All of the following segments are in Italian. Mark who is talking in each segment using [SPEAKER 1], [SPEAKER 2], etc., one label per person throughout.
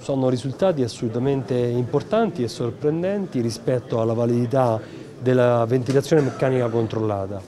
[SPEAKER 1] Sono risultati assolutamente importanti e sorprendenti rispetto alla validità della ventilazione meccanica controllata.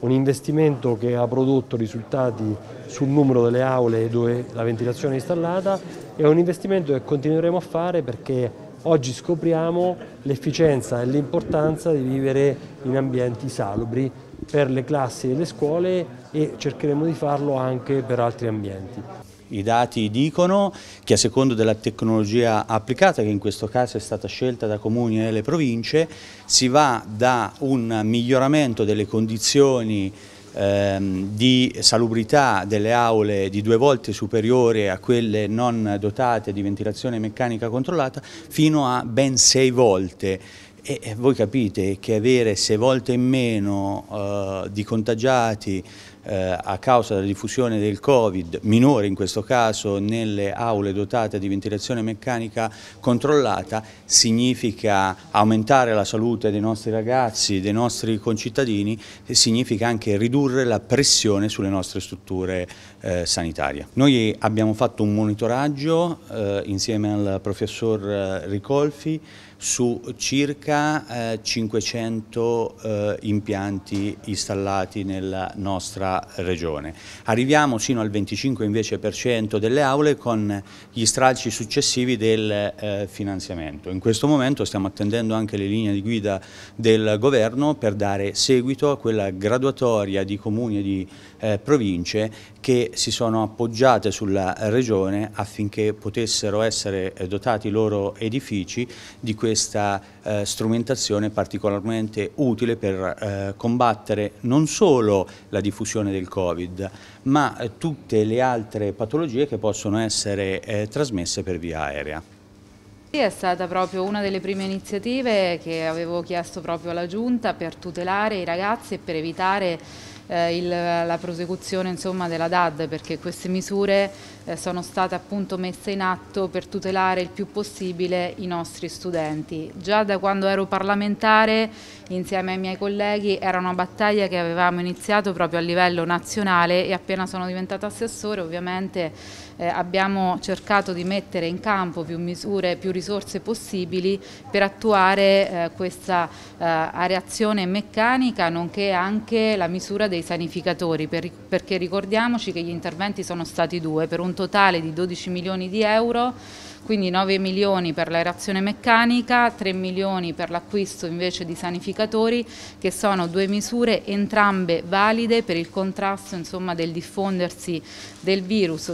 [SPEAKER 1] Un investimento che ha prodotto risultati sul numero delle aule dove la ventilazione è installata e un investimento che continueremo a fare perché oggi scopriamo l'efficienza e l'importanza di vivere in ambienti salubri per le classi e le scuole e cercheremo di farlo anche per altri ambienti.
[SPEAKER 2] I dati dicono che a secondo della tecnologia applicata, che in questo caso è stata scelta da comuni e le province, si va da un miglioramento delle condizioni ehm, di salubrità delle aule di due volte superiore a quelle non dotate di ventilazione meccanica controllata fino a ben sei volte e voi capite che avere sei volte in meno eh, di contagiati eh, a causa della diffusione del Covid, minore in questo caso, nelle aule dotate di ventilazione meccanica controllata, significa aumentare la salute dei nostri ragazzi, dei nostri concittadini e significa anche ridurre la pressione sulle nostre strutture eh, sanitarie. Noi abbiamo fatto un monitoraggio eh, insieme al professor eh, Ricolfi su circa 500 eh, eh, impianti installati nella nostra regione. Arriviamo sino al 25% invece per cento delle aule con gli stralci successivi del eh, finanziamento. In questo momento stiamo attendendo anche le linee di guida del governo per dare seguito a quella graduatoria di comuni e di eh, province che si sono appoggiate sulla regione affinché potessero essere eh, dotati i loro edifici di questa eh, strumentazione particolarmente utile per eh, combattere non solo la diffusione prevenzione del Covid, ma eh, tutte le altre patologie che possono essere eh, trasmesse per via aerea.
[SPEAKER 3] Sì, È stata proprio una delle prime iniziative che avevo chiesto proprio alla Giunta per tutelare i ragazzi e per evitare eh, il, la prosecuzione insomma, della DAD perché queste misure eh, sono state appunto messe in atto per tutelare il più possibile i nostri studenti. Già da quando ero parlamentare insieme ai miei colleghi era una battaglia che avevamo iniziato proprio a livello nazionale e appena sono diventata assessore ovviamente eh, abbiamo cercato di mettere in campo più misure, più risorse possibili per attuare eh, questa eh, areazione meccanica nonché anche la misura dei dei sanificatori per, perché ricordiamoci che gli interventi sono stati due per un totale di 12 milioni di euro quindi 9 milioni per l'aerazione meccanica, 3 milioni per l'acquisto invece di sanificatori che sono due misure entrambe valide per il contrasto insomma, del diffondersi del virus.